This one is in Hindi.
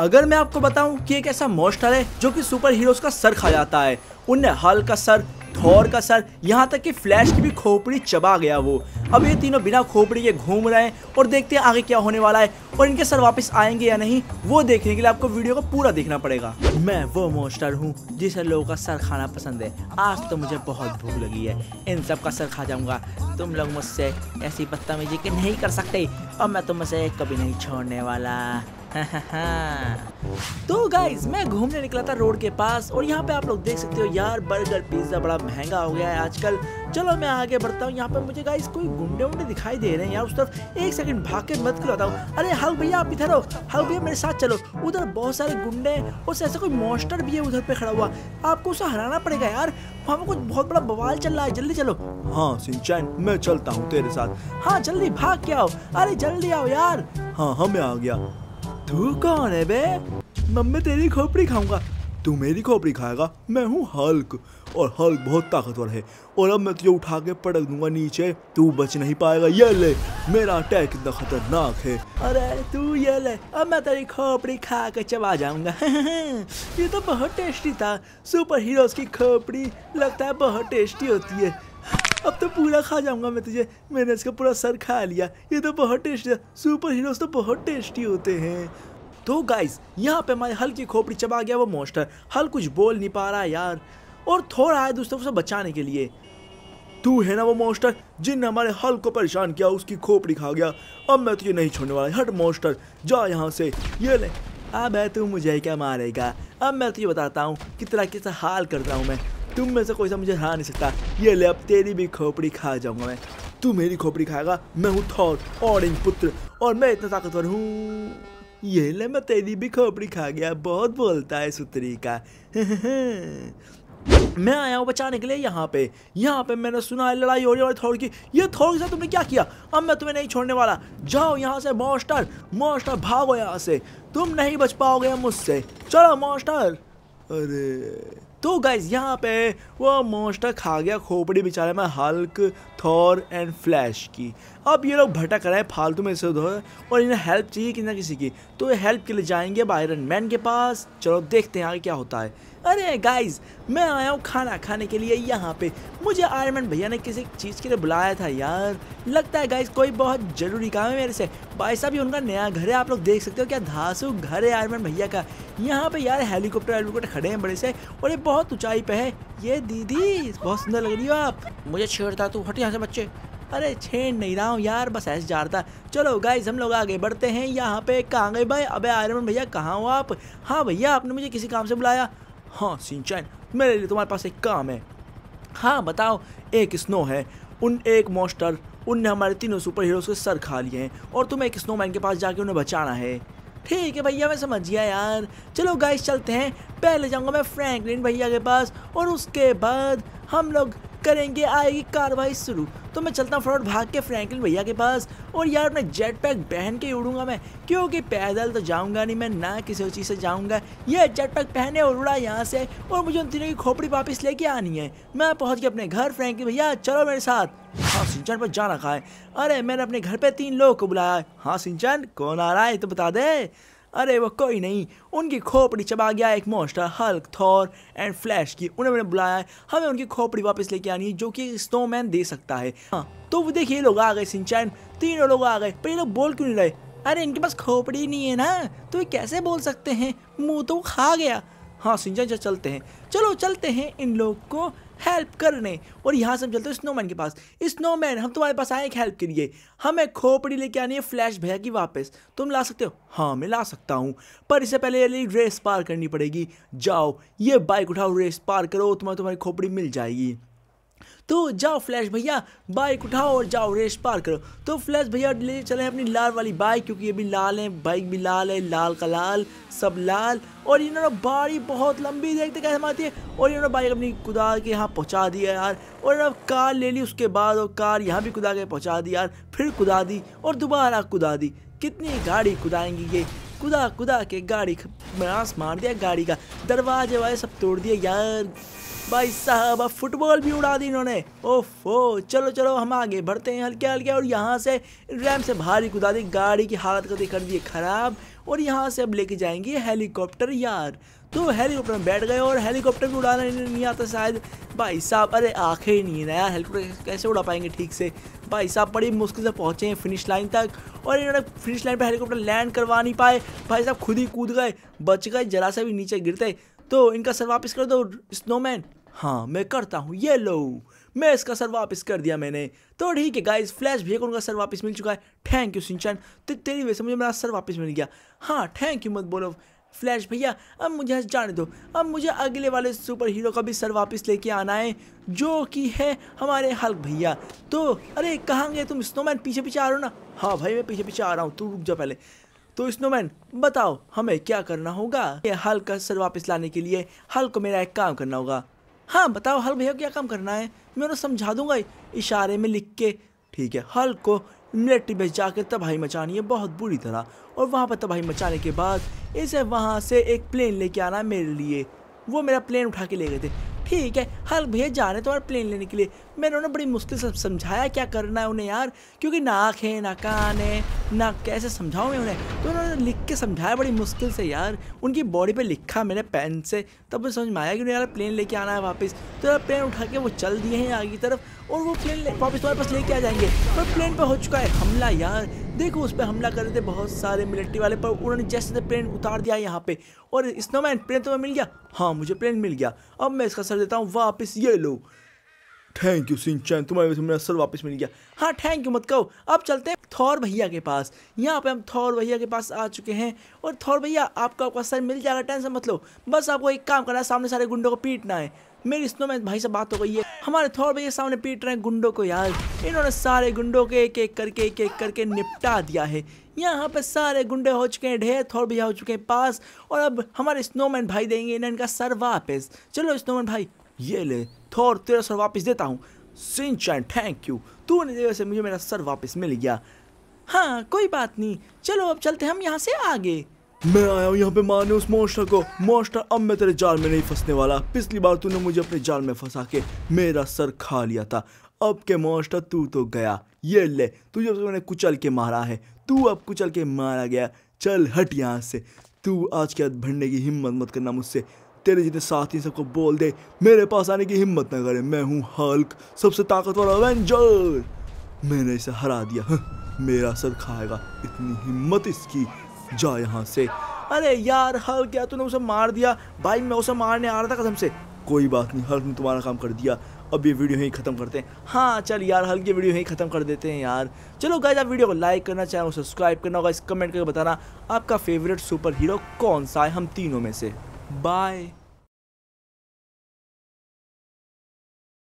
अगर मैं आपको बताऊं कि एक ऐसा मॉन्स्टर है जो कि सुपर हीरोज का सर खा जाता है उनने हल का सर थोर का सर यहाँ तक कि फ्लैश की भी खोपड़ी चबा गया वो अब ये तीनों बिना खोपड़ी के घूम रहे हैं और देखते हैं आगे क्या होने वाला है और इनके सर वापस आएंगे या नहीं वो देखने के लिए आपको वीडियो को पूरा देखना पड़ेगा मैं वो मोस्टर हूँ जिसे लोगों का सर खाना पसंद है आज तो मुझे बहुत भूख लगी है इन सब का सर खा जाऊंगा तुम लोग मुझसे ऐसी बदतमीजी के नहीं कर सकते अब मैं तुम्हें कभी नहीं छोड़ने वाला तो गाइज मैं घूमने निकला था रोड के पास और यहाँ पे आप लोग देख सकते हो यार बर्गर पिज्जा बड़ा महंगा हो गया है आजकल चलो मैं आगे बढ़ता हूँ यहाँ पे मुझे गाइज कोई गुंडे उंडे दिखाई दे रहे हैं यार उस तरफ एक सेकंड भाग के मत करता हूँ अरे हल भैया आप इधर हो हल भैया मेरे साथ चलो उधर बहुत सारे गुंडे हैं और ऐसा कोई मोस्टर भी है उधर पे खड़ा हुआ आपको उसे हराना पड़ेगा यार वहाँ पर कुछ बहुत बड़ा बवाल चल रहा है जल्दी चलो हाँ सिंचन मैं चलता हूँ तेरे साथ हाँ जल्दी भाग के आओ अरे जल्दी आओ यार हाँ हमें हाँ, आ गया तू कौन है बे मम्मी तेरी खोपड़ी खाऊंगा तू मेरी खोपड़ी खाएगा मैं हूँ हल्क और हल्क बहुत ताकतवर है और अब मैं तुझे उठा के पटक दूंगा नीचे तू बच नहीं पाएगा ये ले मेरा अटैक कितना खतरनाक है अरे तू ये ले अब मैं तेरी खोपड़ी खा के चबा जाऊंगा ये तो बहुत टेस्टी था सुपर हीरोज की खोपड़ी लगता है बहुत टेस्टी होती है अब तो पूरा खा जाऊंगा मैं तुझे मैंने इसका पूरा सर खा लिया ये तो बहुत टेस्टी है सुपर हीरोज तो बहुत टेस्टी होते हैं तो गाइस यहाँ पे हमारे हल की खोपड़ी चबा गया वो मोस्टर हल कुछ बोल नहीं पा रहा यार और थोड़ा आया दोस्तों उसे बचाने के लिए तू है ना वो मोस्टर जिनने हमारे हल को परेशान किया उसकी खोपड़ी खा गया अब मैं तुझे नहीं छोड़ने वाला हट मोस्टर जा यहाँ से ये ले अब तू मुझे क्या मारेगा अब मैं तुझे बताता हूँ कितना तेरा हाल करता हूँ मैं तुम में से कोई सा मुझे हरा नहीं सकता ये ले अब तेरी भी खोपड़ी खा जाऊंगा मैं तू मेरी खोपड़ी खाएगा मैं हूँ थॉर ऑरेंज पुत्र और मैं इतना ताकतवर हूँ ये ले मैं तेरी भी खोपड़ी खा गया बहुत बोलता है सुतरी का मैं आया हूँ बचाने के लिए यहाँ पे यहाँ पे मैंने सुना है लड़ाई हो रही है और की ये थोड़ी सा तुमने क्या किया अब मैं तुम्हें नहीं छोड़ने वाला जाओ यहाँ से मॉस्टर मॉस्टर भागो यहाँ से तुम नहीं बच पाओगे मुझसे चलो मॉस्टर अरे तो गाइज यहाँ पे वो मोस्टर खा गया खोपड़ी बेचारे में हल्क थॉर एंड फ्लैश की अब ये लोग भटक रहे हैं फालतू में से उधर और इन्हें हेल्प चाहिए कि ना किसी की तो ये हेल्प के लिए जाएंगे अब आयरन मैन के पास चलो देखते हैं आगे क्या होता है अरे गाइज मैं आया हूँ खाना खाने के लिए यहाँ पे मुझे आयरन भैया ने किसी चीज़ के लिए बुलाया था यार लगता है गाइज कोई बहुत ज़रूरी काम है मेरे से भाई साहब ये उनका नया घर है आप लोग देख सकते हो क्या धासु घर है आयरन भैया का यहाँ पे यार हेलीकॉप्टर हेलीकॉप्टर खड़े हैं बड़े से और ये बहुत बहुत ऊंचाई पे है ये दीदी बहुत सुंदर लग रही हो आप मुझे छेड़ता तू हट यहाँ से बच्चे अरे छेड़ नहीं रहा हूँ यार बस ऐसे जा रहा था चलो गाइज हम लोग आगे बढ़ते हैं यहाँ पे कहाँ गए भाई अबे आयरन भैया कहाँ हो आप हाँ भैया आपने मुझे किसी काम से बुलाया हाँ सिंचन मेरे लिए तुम्हारे पास एक काम है हाँ बताओ एक स्नो है उन एक मोस्टर उनने हमारे तीनों सुपर हीरोज़ के सर खा लिए हैं और तुम्हें एक स्नोमैन के पास जाके उन्हें बचाना है ठीक है भैया मैं समझ गया यार चलो गाइस चलते हैं पहले जाऊँगा मैं फ्रैंकलिन भैया के पास और उसके बाद हम लोग करेंगे आएगी कार्रवाई शुरू तो मैं चलता हूँ फटाफट भाग के फ्रैंकलिन भैया के पास और यार मैं जेट पैक पहन के उड़ूंगा मैं क्योंकि पैदल तो जाऊँगा नहीं मैं ना किसी चीज़ से जाऊँगा ये जेट पैक पहने और उड़ा यहाँ से और मुझे उन तीनों की खोपड़ी वापस लेके आनी है मैं पहुँच गया अपने घर फ्रैंकलिन भैया चलो मेरे साथ हाँ सिंचन पर जा रखा है अरे मैंने अपने घर पे तीन लोगों को बुलाया है हाँ सिंचन कौन आ रहा है तो बता दे अरे वो कोई नहीं उनकी खोपड़ी चबा गया एक monster Hulk Thor and Flash की उन्होंने बुलाया है हमें उनकी खोपड़ी वापस लेके आनी है जो कि स्नोमैन दे सकता है हाँ तो वो देखिए लोग आ गए सिंचैन तीनों लोग आ गए पर ये लोग बोल क्यों नहीं रहे अरे इनके पास खोपड़ी नहीं है ना तो ये कैसे बोल सकते हैं मुंह तो खा गया हाँ सिंजा जो चलते हैं चलो चलते हैं इन लोग को हेल्प करने और यहाँ से हम चलते हैं स्नोमैन के पास स्नोमैन हम तुम्हारे पास आए एक हेल्प के लिए हमें खोपड़ी लेके आनी है फ्लैश भैया की वापस तुम ला सकते हो हाँ मैं ला सकता हूँ पर इससे पहले ये रेस पार करनी पड़ेगी जाओ ये बाइक उठाओ रेस पार करो तुम्हें तुम्हारी खोपड़ी मिल जाएगी तो जाओ फ्लैश भैया बाइक उठाओ और जाओ रेस पार करो तो फ्लैश भैया ले चले अपनी लाल वाली बाइक क्योंकि ये भी लाल है बाइक भी लाल है लाल का लाल सब लाल और इन्होंने बाड़ी बहुत लंबी देखते कैसे मारती है और इन्होंने बाइक अपनी कुदा के यहाँ पहुँचा दिया यार और अब कार ले ली उसके बाद और कार यहाँ भी कुदा के पहुँचा दी यार फिर कुदा दी और दोबारा कुदा दी कितनी गाड़ी कुदाएंगी ये कुदा कुदा के गाड़ी मरास मार दिया गाड़ी का दरवाजे वाले सब तोड़ दिया यार भाई साहब अब फुटबॉल भी उड़ा दी इन्होंने ओफ ओ चलो चलो हम आगे बढ़ते हैं हल्के हल्के और यहाँ से रैम से भारी कुदा दी गाड़ी की हालत कर दी खराब और यहाँ से अब लेके जाएंगे हेलीकॉप्टर यार तो हेलीकॉप्टर में बैठ गए और हेलीकॉप्टर भी उड़ाना नहीं आता शायद भाई साहब अरे आंखें ही नहीं है नया हेलीकॉप्टर कैसे उड़ा पाएंगे ठीक से भाई साहब बड़ी मुश्किल से पहुँचे हैं फिनिश लाइन तक और इन्होंने फिनिश लाइन पर हेलीकॉप्टर लैंड करवा नहीं पाए भाई साहब खुद ही कूद गए बच गए जरा सा भी नीचे गिरते तो इनका सर वापस कर दो स्नोमैन हाँ मैं करता हूँ ये लो मैं इसका सर वापस कर दिया मैंने तो ठीक है गाइस फ्लैश भी उनका सर वापस मिल चुका है थैंक यू सिंचन तो तेरी वजह से मुझे मेरा सर वापस मिल गया हाँ थैंक यू मत बोलो फ्लैश भैया अब मुझे जाने दो अब मुझे अगले वाले सुपर हीरो का भी सर वापस लेके आना है जो कि है हमारे हल्क भैया तो अरे कहाँ गए तुम स्नोमैन पीछे पीछे आ रहे हो ना हाँ भाई मैं पीछे पीछे आ रहा हूँ तू रुक जा पहले तो स्नोमैन बताओ हमें क्या करना होगा हल्क का सर वापस लाने के लिए हल्क को मेरा एक काम करना होगा हाँ बताओ हल्क भैया क्या काम करना है मैं उन्हें समझा दूंगा इशारे में लिख के ठीक है हल्क को मिलिट्री बेस जाकर तबाही मचानी है बहुत बुरी तरह और वहाँ पर तबाही मचाने के बाद इसे वहाँ से एक प्लेन लेके आना मेरे लिए वो मेरा प्लेन उठा के ले गए थे ठीक है हर भैया जा रहे हैं तुम्हारे प्लेन लेने के लिए मैंने उन्हें बड़ी मुश्किल से समझाया क्या करना है उन्हें यार क्योंकि ना आँख है ना कान है ना कैसे समझाऊँ मैं उन्हें तो उन्होंने लिख के समझाया बड़ी मुश्किल से यार उनकी बॉडी पर लिखा मैंने पेन से तब मुझे समझ में आया कि उन्हें यार प्लेन लेके आना है वापस तो यार प्लेन उठा के वो चल दिए हैं आगे की तरफ और वो प्लेन वापस तुम्हारे पास लेके आ जाएंगे पर प्लेन पर हो चुका है हमला यार देखो उस पर हमला कर रहे थे बहुत सारे मिलिट्री वाले पर उन्होंने जैसे प्लेन उतार दिया यहाँ पे और स्नोमैन प्लेन तो मिल गया हाँ मुझे प्लेन मिल गया अब मैं इसका सर देता हूँ वापस ये लो थैंक यू सिंचन तुम्हारी वजह से मेरा सर वापस मिल गया हाँ थैंक यू मत कहो अब चलते हैं थौर भैया के पास यहाँ पे हम थौर भैया के पास आ चुके हैं और थौर भैया आपका आपका सर मिल जाएगा टेंशन मत लो बस आपको एक काम करना है सामने सारे गुंडों को पीटना है मेरी स्नोमैन भाई से बात हो गई है हमारे थोड़े भैया सामने पीट रहे हैं गुंडों को यार इन्होंने सारे गुंडों के एक एक करके एक एक करके निपटा दिया है यहाँ पे सारे गुंडे हो चुके हैं ढेर थोड़े भैया हो चुके हैं पास और अब हमारे स्नोमैन भाई देंगे इन्हें इनका सर वापस चलो स्नोमैन भाई ये ले थोर तेरा सर वापस देता हूँ सिंचन थैंक यू तूने देवे से मुझे मेरा सर वापस मिल गया हाँ कोई बात नहीं चलो अब चलते हम यहाँ से आगे मैं आया हूँ यहाँ पे मारने उस मोस्टर को मोस्टर अब मैं तेरे जाल में नहीं फंसने वाला पिछली बार तूने मुझे अपने जाल में फंसा के मेरा सर खा लिया था अब के मोस्टर तू तो गया ये ले तुझे जब मैंने कुचल के मारा है तू अब कुचल के मारा गया चल हट यहाँ से तू आज के हाथ भरने की हिम्मत मत करना मुझसे तेरे जितने साथी सबको बोल दे मेरे पास आने की हिम्मत ना करे मैं हूँ हल्क सबसे ताकतवर अवेंजर मैंने इसे हरा दिया मेरा सर खाएगा इतनी हिम्मत इसकी जा यहाँ से अरे यार हल क्या तूने उसे मार दिया भाई मैं उसे मारने आ रहा था कसम से कोई बात नहीं हल्क ने तुम्हारा काम कर दिया अब ये वीडियो यहीं ख़त्म करते हैं हाँ चल यार हल्की वीडियो यहीं ख़त्म कर देते हैं यार चलो गाइज आप वीडियो को लाइक करना चैनल को सब्सक्राइब करना होगा इस कमेंट करके बताना आपका फेवरेट सुपर हीरो कौन सा है हम तीनों में से बाय